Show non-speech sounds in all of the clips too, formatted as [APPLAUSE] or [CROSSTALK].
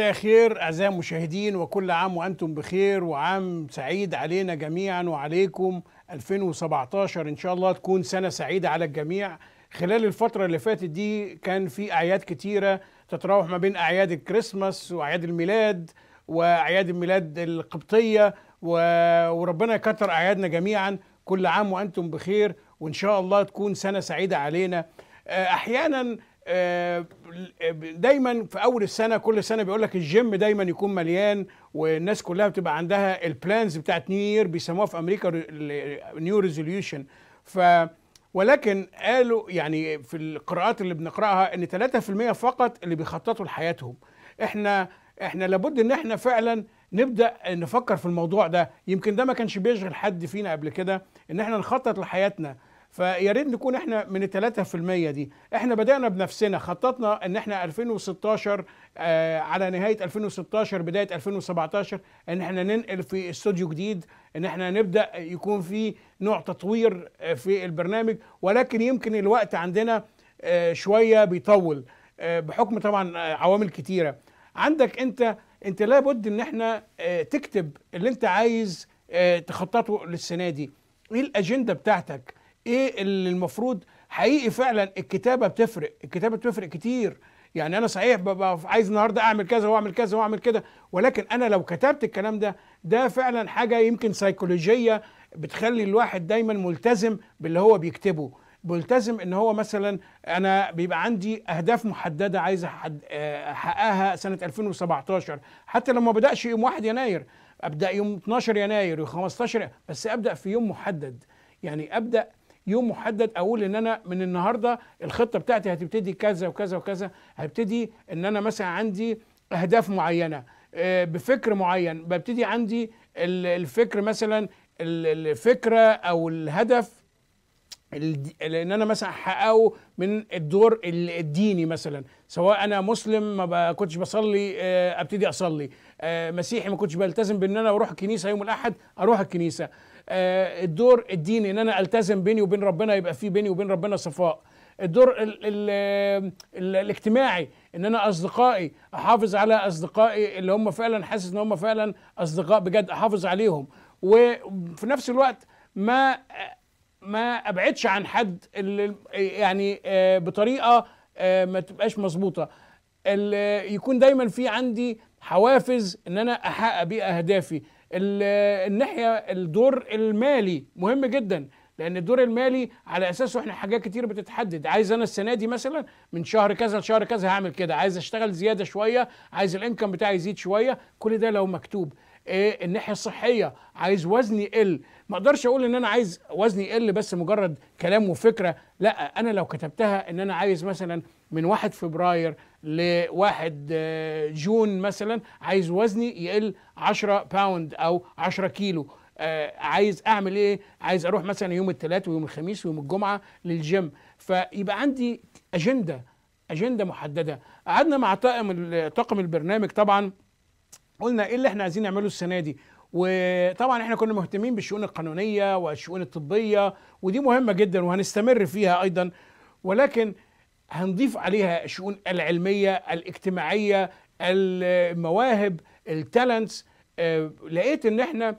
مساء أعزائي المشاهدين وكل عام وأنتم بخير وعام سعيد علينا جميعا وعليكم 2017 إن شاء الله تكون سنة سعيدة على الجميع خلال الفترة اللي فاتت دي كان في أعياد كتيرة تتراوح ما بين أعياد الكريسماس وأعياد الميلاد وأعياد الميلاد القبطية و... وربنا يكتر أعيادنا جميعا كل عام وأنتم بخير وإن شاء الله تكون سنة سعيدة علينا أحيانا آه، دايما في اول السنه كل سنه بيقول لك الجيم دايما يكون مليان والناس كلها بتبقى عندها البلانز بتاعت نيو بيسموها في امريكا نيو ريزوليوشن ف ولكن قالوا يعني في القراءات اللي بنقراها ان 3% فقط اللي بيخططوا لحياتهم احنا احنا لابد ان احنا فعلا نبدا نفكر في الموضوع ده يمكن ده ما كانش بيشغل حد فينا قبل كده ان احنا نخطط لحياتنا فيا ريت نكون احنا من ال 3% دي احنا بدانا بنفسنا خططنا ان احنا 2016 آه على نهايه 2016 بدايه 2017 ان احنا ننقل في استوديو جديد ان احنا نبدا يكون في نوع تطوير آه، في البرنامج ولكن يمكن الوقت عندنا آه شويه بيطول آه بحكم طبعا آه، عوامل كتيره عندك انت انت لابد ان احنا آه، تكتب اللي انت عايز تخططه للسنه دي ايه الاجنده بتاعتك ايه اللي المفروض حقيقي فعلا الكتابه بتفرق الكتابه بتفرق كتير يعني انا صحيح ببقى عايز النهارده اعمل كذا واعمل كذا واعمل كده ولكن انا لو كتبت الكلام ده ده فعلا حاجه يمكن سيكولوجيه بتخلي الواحد دايما ملتزم باللي هو بيكتبه ملتزم ان هو مثلا انا بيبقى عندي اهداف محدده عايز آه، احققها سنه 2017 حتى لو ما بداش يوم 1 يناير ابدا يوم 12 يناير و15 بس ابدا في يوم محدد يعني ابدا يوم محدد اقول ان انا من النهارده الخطه بتاعتي هتبتدي كذا وكذا وكذا هبتدي ان انا مثلا عندي اهداف معينه آه، بفكر معين ببتدي عندي الفكر مثلا الفكره او الهدف ان انا مثلا احققه من الدور الديني مثلا سواء انا مسلم ما كنتش بصلي آه، ابتدي اصلي آه، مسيحي ما كنتش بلتزم بان انا اروح الكنيسه يوم الاحد اروح الكنيسه آه، الدور الديني ان انا التزم بيني وبين ربنا يبقى في بيني وبين ربنا صفاء الدور الـ الـ الـ الاجتماعي ان انا اصدقائي احافظ على اصدقائي اللي هم فعلا حاسس ان هم فعلا اصدقاء بجد احافظ عليهم وفي نفس الوقت ما ما ابعدش عن حد اللي يعني آه، بطريقه آه، ما تبقاش مظبوطه يكون دايما في عندي حوافز ان انا احقق بيها اهدافي الناحيه الدور المالي مهم جدا لان الدور المالي على اساسه احنا حاجات كتير بتتحدد عايز انا السنه دي مثلا من شهر كذا لشهر كذا هعمل كده عايز اشتغل زياده شويه عايز الانكم بتاعي يزيد شويه كل ده لو مكتوب إيه الناحيه الصحيه عايز وزني يقل ما اقدرش اقول ان انا عايز وزني يقل بس مجرد كلام وفكره لا انا لو كتبتها ان انا عايز مثلا من 1 فبراير ل 1 آه، جون مثلا عايز وزني يقل 10 باوند او 10 كيلو آه، عايز اعمل ايه عايز اروح مثلا يوم الثلاث ويوم الخميس ويوم الجمعه للجيم فيبقى عندي اجنده اجنده محدده قعدنا مع طاقم طاقم البرنامج طبعا قلنا ايه اللي احنا عايزين نعمله السنه دي وطبعا احنا كنا مهتمين بالشؤون القانونيه والشؤون الطبيه ودي مهمه جدا وهنستمر فيها ايضا ولكن هنضيف عليها الشؤون العلميه الاجتماعيه المواهب التالنتس آه، لقيت ان احنا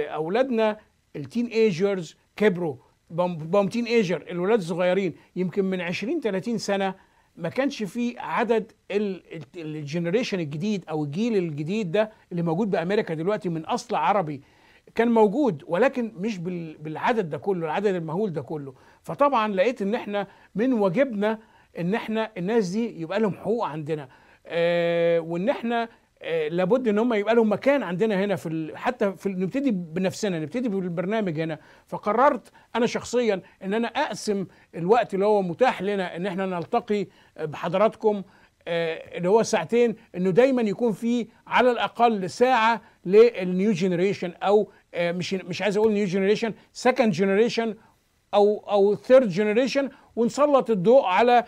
اولادنا التين ايجرز كبروا بوم تين ايجر الولاد الصغيرين يمكن من 20 30 سنه ما كانش في عدد الجنريشن الجديد او الجيل الجديد ده اللي موجود بامريكا دلوقتي من اصل عربي كان موجود ولكن مش بالعدد ده كله العدد المهول ده كله فطبعا لقيت ان احنا من واجبنا ان احنا الناس دي يبقى لهم حقوق عندنا آه وان احنا آه، لابد ان هم يبقى لهم مكان عندنا هنا في ال... حتى في نبتدي بنفسنا نبتدي بالبرنامج هنا فقررت انا شخصيا ان انا اقسم الوقت اللي هو متاح لنا ان احنا نلتقي آه، بحضراتكم آه، اللي هو ساعتين انه دايما يكون في على الاقل ساعه للنيو جنريشن او مش مش عايز اقول نيو جنريشن سكند جنريشن او او ثيرد جنريشن ونسلط الضوء على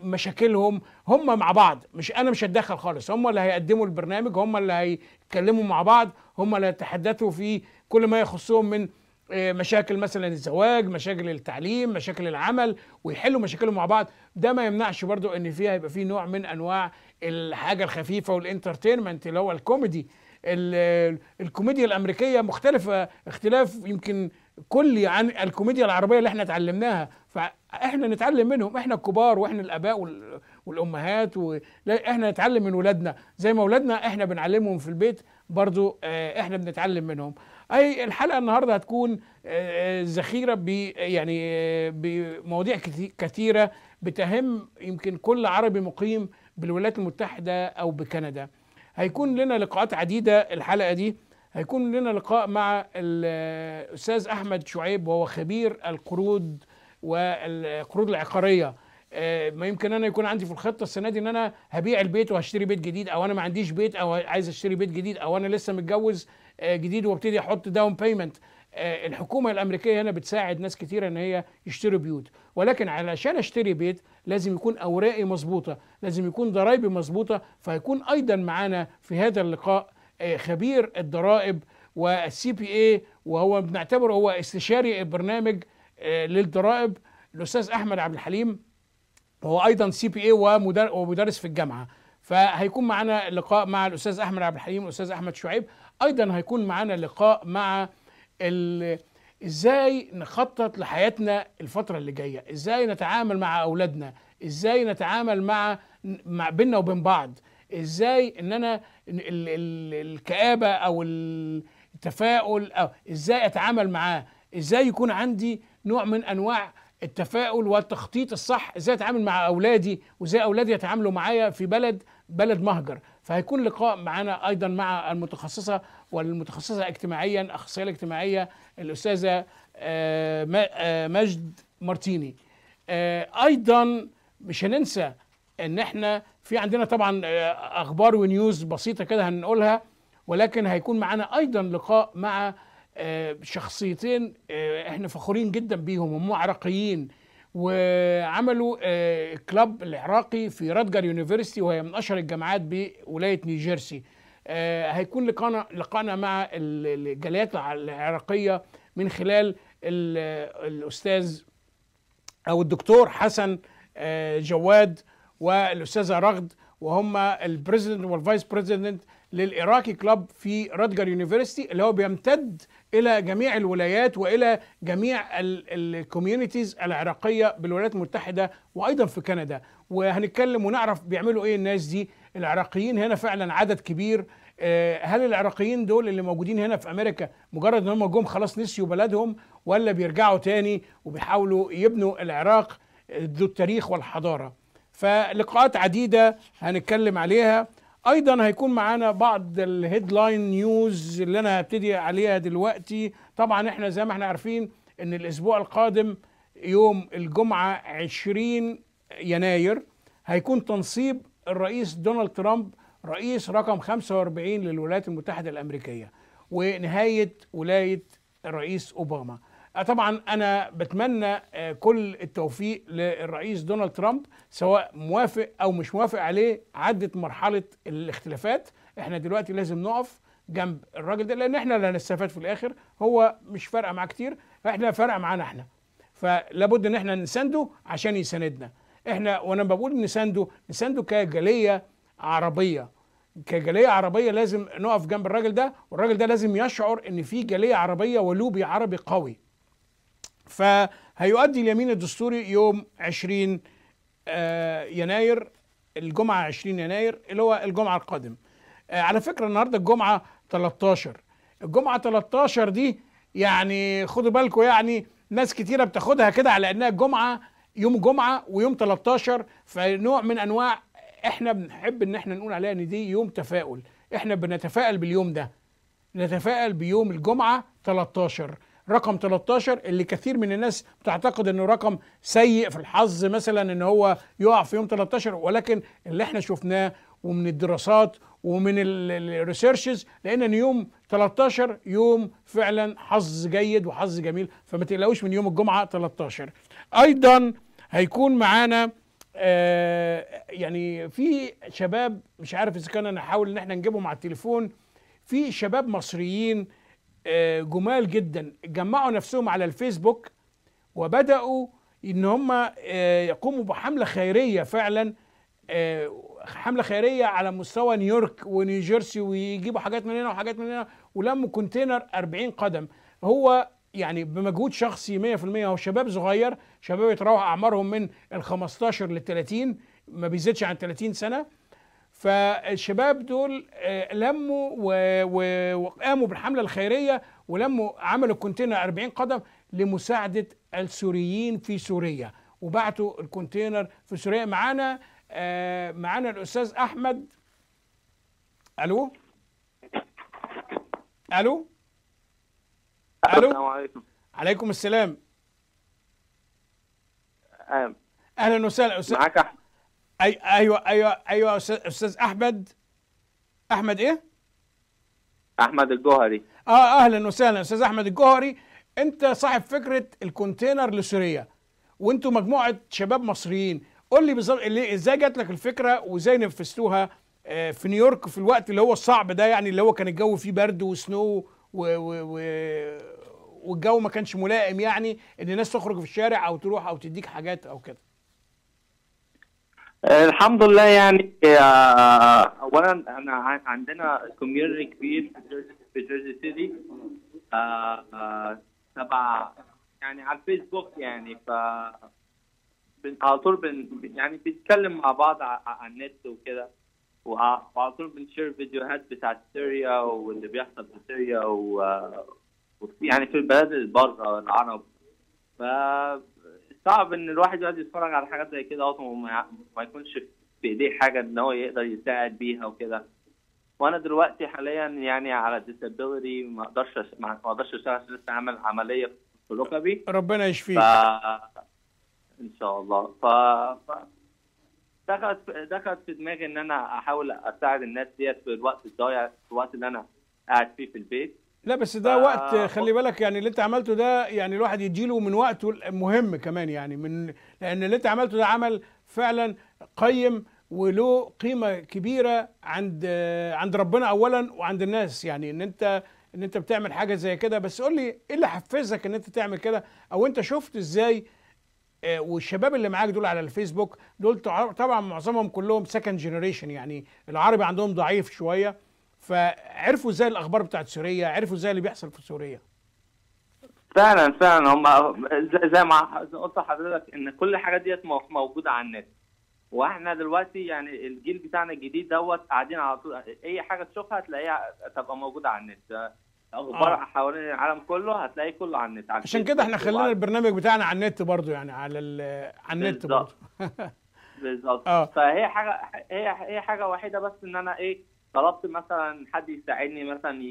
مشاكلهم هم مع بعض مش انا مش هتدخل خالص هم اللي هيقدموا البرنامج هم اللي هيتكلموا مع بعض هم اللي هيتحدثوا في كل ما يخصهم من آه، مشاكل مثلا الزواج مشاكل التعليم مشاكل العمل ويحلوا مشاكلهم مع بعض ده ما يمنعش برضو ان فيها يبقى فيه نوع من انواع الحاجه الخفيفه والانترتينمنت اللي هو الكوميدي الكوميديا الامريكيه مختلفه اختلاف يمكن كلي عن الكوميديا العربيه اللي احنا اتعلمناها فاحنا نتعلم منهم احنا الكبار واحنا الاباء والامهات و... لا احنا نتعلم من ولادنا زي ما ولادنا احنا بنعلمهم في البيت برضو آه، احنا بنتعلم منهم اي الحلقه النهارده هتكون آه، آه، ذخيره ب يعني بمواضيع كثيره بتهم يمكن كل عربي مقيم بالولايات المتحده او بكندا هيكون لنا لقاءات عديده الحلقه دي هيكون لنا لقاء مع الاستاذ احمد شعيب وهو خبير القروض والقروض العقاريه آه، ما يمكن انا يكون عندي في الخطه السنه دي ان انا هبيع البيت وهشتري بيت جديد او انا ما عنديش بيت او عايز اشتري بيت جديد او انا لسه متجوز آه، جديد وابتدي احط داون آه، بيمنت الحكومه الامريكيه هنا بتساعد ناس كثيره ان هي يشتروا بيوت ولكن علشان اشتري بيت لازم يكون اوراقي مظبوطه لازم يكون ضرايبي مظبوطه فهيكون ايضا معانا في هذا اللقاء خبير الضرائب والسي بي اي وهو بنعتبره هو استشاري برنامج للضرائب الاستاذ احمد عبد الحليم هو ايضا سي بي اي ومدرس في الجامعه فهيكون معانا لقاء مع الاستاذ احمد عبد الحليم والاستاذ احمد شعيب ايضا هيكون معانا لقاء مع ازاي نخطط لحياتنا الفتره اللي جايه ازاي نتعامل مع اولادنا ازاي نتعامل مع مع بيننا وبين بعض ازاي ان انا ال... ال... الكآبه او التفاؤل أو ازاي اتعامل معاه ازاي يكون عندي نوع من انواع التفاؤل والتخطيط الصح ازاي اتعامل مع اولادي وازاي اولادي يتعاملوا معايا في بلد بلد مهجر فهيكون لقاء معنا ايضا مع المتخصصه والمتخصصه اجتماعيا الاخصائيه الاجتماعيه الاستاذه آه، مجد آه، مارتيني آه، ايضا مش هننسى ان احنا في عندنا طبعا اخبار ونيوز بسيطه كده هنقولها ولكن هيكون معانا ايضا لقاء مع آه، شخصيتين آه، احنا فخورين جدا بيهم هم عراقيين وعملوا آه، كلاب العراقي في رادجر يونيفرستي وهي من اشهر الجامعات بولايه نيوجيرسي هيكون لقانا لقانا مع الجاليات العراقيه من خلال الاستاذ او الدكتور حسن جواد والاستاذه رغد وهم البريزيدنت والفايس بريزيدنت للاراكي كلاب في رادجر يونيفرستي اللي هو بيمتد الى جميع الولايات والى جميع الكوميونيتيز العراقيه بالولايات المتحده وايضا في كندا وهنتكلم ونعرف بيعملوا ايه الناس دي العراقيين هنا فعلا عدد كبير آه، هل العراقيين دول اللي موجودين هنا في امريكا مجرد ان هم جم خلاص نسيوا بلدهم ولا بيرجعوا تاني وبيحاولوا يبنوا العراق ذو التاريخ والحضاره فلقاءات عديده هنتكلم عليها ايضا هيكون معانا بعض الهيدلاين نيوز اللي انا هبتدي عليها دلوقتي طبعا احنا زي ما احنا عارفين ان الاسبوع القادم يوم الجمعه 20 يناير هيكون تنصيب الرئيس دونالد ترامب رئيس رقم 45 للولايات المتحده الامريكيه ونهايه ولايه الرئيس اوباما آه، طبعا انا بتمنى آه، كل التوفيق للرئيس دونالد ترامب سواء موافق او مش موافق عليه عدت مرحله الاختلافات احنا دلوقتي لازم نقف جنب الراجل ده لان احنا اللي هنستفاد في الاخر هو مش فارقه معاه كتير احنا فارقه معانا احنا فلابد ان احنا نسانده عشان يساندنا احنا وانا بقول نسانده نسانده كجاليه عربيه كجاليه عربيه لازم نقف جنب الراجل ده والراجل ده لازم يشعر ان في جاليه عربيه ولوبي عربي قوي فهيؤدي اليمين الدستوري يوم 20 آه، يناير الجمعة 20 يناير اللي هو الجمعة القادم آه، على فكرة النهاردة الجمعة 13 الجمعة 13 دي يعني خدوا بالكم يعني ناس كتيرة بتاخدها كده على انها الجمعة يوم جمعة ويوم 13 فنوع من انواع احنا بنحب ان احنا نقول عليها ان دي يوم تفاؤل احنا بنتفائل باليوم ده نتفائل بيوم الجمعة 13 رقم 13 اللي كثير من الناس بتعتقد انه رقم سيء في الحظ مثلا ان هو يقع في يوم 13 ولكن اللي احنا شفناه ومن الدراسات ومن الريسيرشز لان ان يوم 13 يوم فعلا حظ جيد وحظ جميل فما تقلقوش من يوم الجمعه 13 ايضا هيكون معانا آه يعني في شباب مش عارف اذا كان انا احاول ان احنا نجيبهم على التليفون في شباب مصريين آه، جمال جدا جمعوا نفسهم على الفيسبوك وبداوا ان هم آه، يقوموا بحمله خيريه فعلا آه، حمله خيريه على مستوى نيويورك ونيوجيرسي ويجيبوا حاجات من هنا وحاجات من هنا ولموا كونتينر 40 قدم هو يعني بمجهود شخصي 100% هو شباب صغير شباب يتراوح اعمارهم من ال 15 لل 30 ما بيزيدش عن 30 سنه فالشباب دول آه، لموا وقاموا بالحملة الخيرية ولموا عملوا كونتينر 40 قدم لمساعدة السوريين في سوريا وبعتوا الكونتينر في سوريا معانا آه، معانا الأستاذ أحمد ألو ألو ألو السلام عليكم عليكم السلام آه. أهلا وسهلا أستاذ معاك أحمد أي أيوة أيوة أيوة أستاذ أحمد أحمد إيه؟ أحمد الجوهري آه أهلا وسهلا أستاذ أحمد الجوهري أنت صاحب فكرة الكونتينر لسوريا وأنتوا مجموعة شباب مصريين قول لي بالظبط إزاي جات لك الفكرة وإزاي نفذتوها آه، في نيويورك في الوقت اللي هو الصعب ده يعني اللي هو كان الجو فيه برد وسنو و... و... و... والجو ما كانش ملائم يعني ان الناس تخرج في الشارع او تروح او تديك حاجات او كده آه، الحمد لله يعني آه، اولا انا عندنا كوميونتي كبير في جورج سيتي آه، تبع يعني على الفيسبوك يعني ف على طول بن يعني بنتكلم مع بعض على النت وكده وعلى طول بنشير فيديوهات بتاعت سوريا واللي بيحصل في سوريا و يعني في البلاد بره العرب ف صعب ان الواحد يقعد يتفرج على حاجات زي كده اصلا وما يكونش في ايديه حاجه ان هو يقدر يساعد بيها وكده وانا دلوقتي حاليا يعني على ديسابيلتي ما اقدرش ما اقدرش اشتغل عشان لسه عامل عمليه في ركبي ربنا يشفيك ف... ان شاء الله ف, ف... دخلت دخلت في دماغي ان انا احاول اساعد الناس ديت في الوقت الضايع في الوقت اللي انا قاعد فيه في البيت لا بس ده آه، وقت آه، خلي بالك يعني اللي انت عملته ده يعني الواحد يديله من وقته مهم كمان يعني من لان اللي انت عملته ده عمل فعلا قيم وله قيمه كبيره عند عند ربنا اولا وعند الناس يعني ان انت ان انت بتعمل حاجه زي كده بس قول لي ايه اللي حفزك ان انت تعمل كده او انت شفت ازاي آه، والشباب اللي معاك دول على الفيسبوك دول طبعا معظمهم كلهم سكند جنريشن يعني العربي عندهم ضعيف شويه فعرفوا ازاي الاخبار بتاعت سوريا عرفوا ازاي اللي بيحصل في سوريا فعلا فعلا هم زي ما قلت لحضرتك ان كل الحاجات ديت موجوده على النت واحنا دلوقتي يعني الجيل بتاعنا الجديد دوت قاعدين على طول اي حاجه تشوفها هتلاقيها تبقى موجوده على النت اخبار آه. حوالين العالم كله هتلاقيه كله على النت على عشان كده احنا خلينا البرنامج بتاعنا على النت برضو يعني على على النت برضو [LAUGHS] بالظبط آه. فهي حاجه هي هي حاجه وحيده بس ان انا ايه طلبت مثلا حد يساعدني مثلا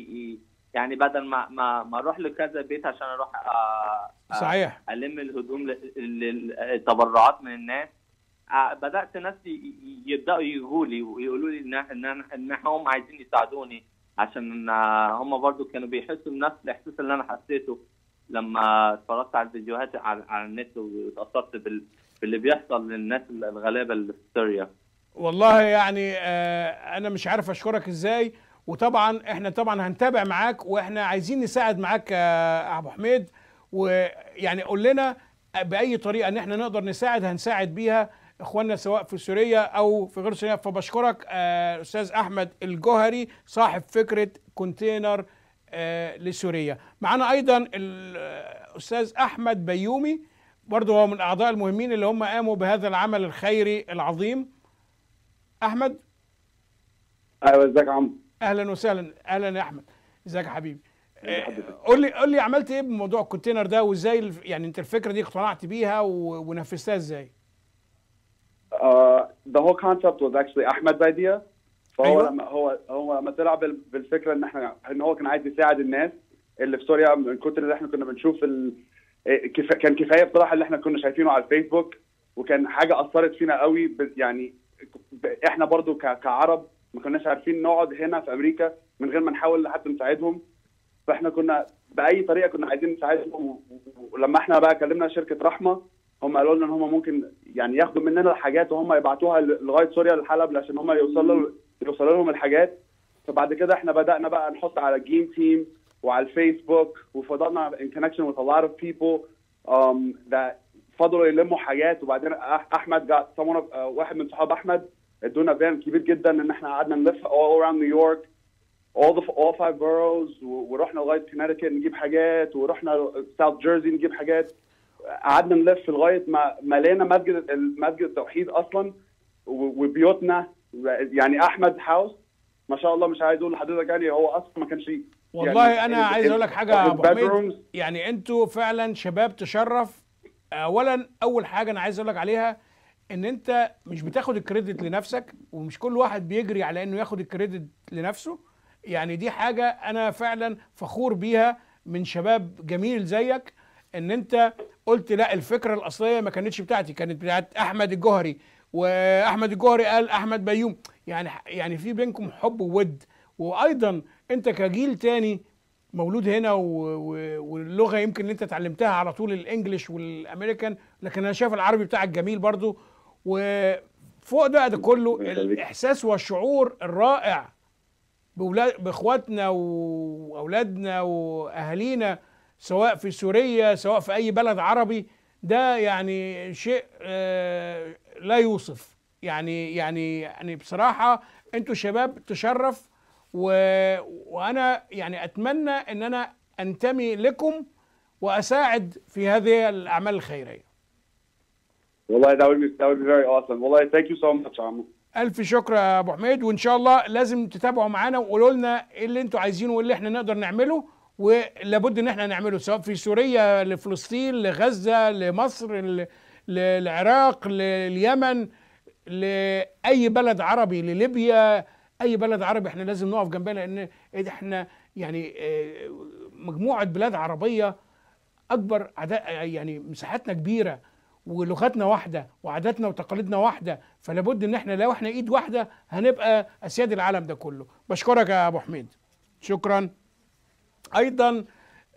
يعني بدل ما ما ما اروح لكذا بيت عشان اروح أ... صحيح الم الهدوم للتبرعات من الناس بدات ناس يبداوا يجوا لي ويقولوا لي ان ان هم عايزين يساعدوني عشان هم برضو كانوا بيحسوا بنفس الاحساس اللي انا حسيته لما اتفرجت على الفيديوهات على النت واتاثرت بال... باللي بيحصل للناس الغلابه اللي في سوريا والله يعني آه، انا مش عارف اشكرك ازاي وطبعا احنا طبعا هنتابع معاك واحنا عايزين نساعد معاك آه، يا ابو حميد ويعني قول لنا باي طريقه ان احنا نقدر نساعد هنساعد بيها اخواننا سواء في سوريا او في غير سوريا فبشكرك آه، استاذ احمد الجوهري صاحب فكره كونتينر لسوريا معانا ايضا الاستاذ احمد بيومي برضه هو من الاعضاء المهمين اللي هم قاموا بهذا العمل الخيري العظيم احمد ايوه ازيك يا عمرو اهلا وسهلا اهلا يا احمد ازيك يا حبيبي إيه آه، قول لي قول لي عملت ايه بموضوع الكونتينر ده وازاي يعني انت الفكره دي اقتنعت بيها ونفذتها ازاي؟ Uh, the whole concept was actually Ahmed's idea. فهو أيوة. لما هو هو لما طلع بالفكره ان احنا ان هو كان عايز يساعد الناس اللي في سوريا من كتر اللي احنا كنا بنشوف ال... إيه، كان كفايه بصراحه اللي احنا كنا شايفينه على الفيسبوك وكان حاجه اثرت فينا قوي يعني احنا برضو كعرب ما كناش عارفين نقعد هنا في امريكا من غير ما نحاول حتى نساعدهم فاحنا كنا باي طريقه كنا عايزين نساعدهم ولما احنا بقى كلمنا شركه رحمه هم قالوا لنا ان هم ممكن يعني ياخدوا مننا الحاجات وهم يبعتوها لغايه سوريا للحلب عشان هم يوصلوا يوصلوا لهم الحاجات فبعد كده احنا بدانا بقى نحط على الجيم تيم وعلى الفيسبوك وفضلنا ان كونكشن with a lot of people um, فضلوا يلموا حاجات وبعدين احمد آه، واحد من صحاب احمد ادونا فان كبير جدا ان احنا قعدنا نلف all around نيويورك all the all five boroughs ورحنا لغايه كونتيكت نجيب حاجات ورحنا ساوث جيرسي نجيب حاجات قعدنا نلف لغايه ما ملينا مسجد مسجد التوحيد اصلا وبيوتنا يعني احمد هاوس ما شاء الله مش عايز اقول لحضرتك يعني هو اصلا ما كانش يعني والله يعني انا عايز اقول لك حاجه يا ابو حميد يعني انتوا فعلا شباب تشرف اولا اول حاجه انا عايز اقول لك عليها ان انت مش بتاخد الكريدت لنفسك ومش كل واحد بيجري على انه ياخد الكريدت لنفسه يعني دي حاجه انا فعلا فخور بيها من شباب جميل زيك ان انت قلت لا الفكره الاصليه ما كانتش بتاعتي كانت بتاعت احمد الجوهري واحمد الجوهري قال احمد بيوم يعني يعني في بينكم حب وود وايضا انت كجيل تاني مولود هنا واللغه يمكن اللي انت اتعلمتها على طول الانجليش والامريكان لكن انا شايف العربي بتاعك جميل برضو وفوق ده ده كله الاحساس والشعور الرائع بولاد باخواتنا واولادنا واهالينا سواء في سوريا سواء في اي بلد عربي ده يعني شيء آه، لا يوصف يعني يعني يعني بصراحه انتوا شباب تشرف و... وانا يعني اتمنى ان انا انتمي لكم واساعد في هذه الاعمال الخيريه. والله ده would be that would be very awesome. والله thank you so much عمو. الف شكر يا ابو حميد وان شاء الله لازم تتابعوا معانا وقولوا لنا ايه اللي انتوا عايزينه وايه اللي احنا نقدر نعمله ولابد ان احنا نعمله سواء في سوريا لفلسطين لغزه لمصر للعراق لليمن لاي بلد عربي لليبيا اي بلد عربي احنا لازم نقف جنبها لان احنا يعني آه، مجموعه بلاد عربيه اكبر عداء يعني مساحتنا كبيره ولغتنا واحده وعاداتنا وتقاليدنا واحده فلا بد ان احنا لو احنا ايد واحده هنبقى اسياد العالم ده كله بشكرك يا ابو حميد شكرا ايضا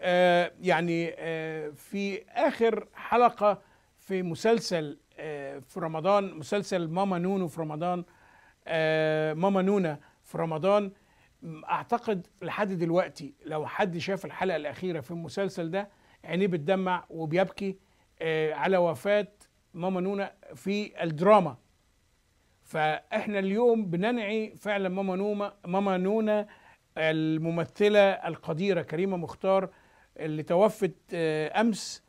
آه، يعني آه، في اخر حلقه في مسلسل في رمضان مسلسل ماما نونو في رمضان آه، ماما نونا في رمضان اعتقد لحد دلوقتي لو حد شاف الحلقه الاخيره في المسلسل ده عينيه بتدمع وبيبكي آه، على وفاه ماما نونا في الدراما فاحنا اليوم بننعي فعلا ماما نوما ماما نونا الممثله القديره كريمه مختار اللي توفت آه، امس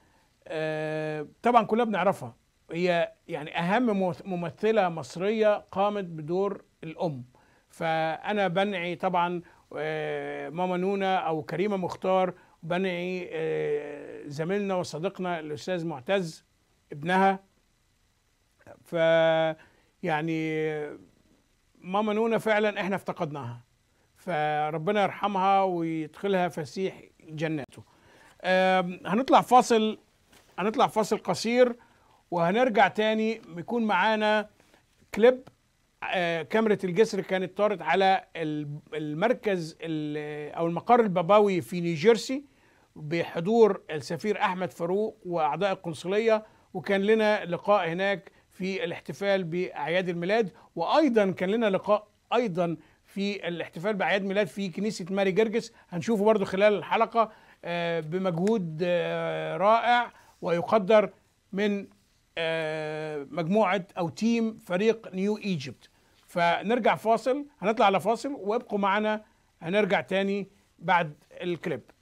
طبعا كلنا بنعرفها هي يعني اهم ممثله مصريه قامت بدور الام فانا بنعي طبعا آه، ماما نونا او كريمه مختار بنعي آه، زميلنا وصديقنا الاستاذ معتز ابنها ف يعني ماما نونا فعلا احنا افتقدناها فربنا يرحمها ويدخلها فسيح جناته هنطلع فاصل هنطلع فاصل قصير وهنرجع تاني يكون معانا كليب آه، كاميرا الجسر كانت طارت على المركز او المقر الباباوي في نيوجيرسي بحضور السفير احمد فاروق واعضاء القنصليه وكان لنا لقاء هناك في الاحتفال باعياد الميلاد وايضا كان لنا لقاء ايضا في الاحتفال باعياد ميلاد في كنيسه ماري جرجس هنشوفه برضو خلال الحلقه آه، بمجهود آه، رائع ويقدر من آه، مجموعه او تيم فريق نيو ايجيبت فنرجع فاصل هنطلع على فاصل وابقوا معنا هنرجع تاني بعد الكليب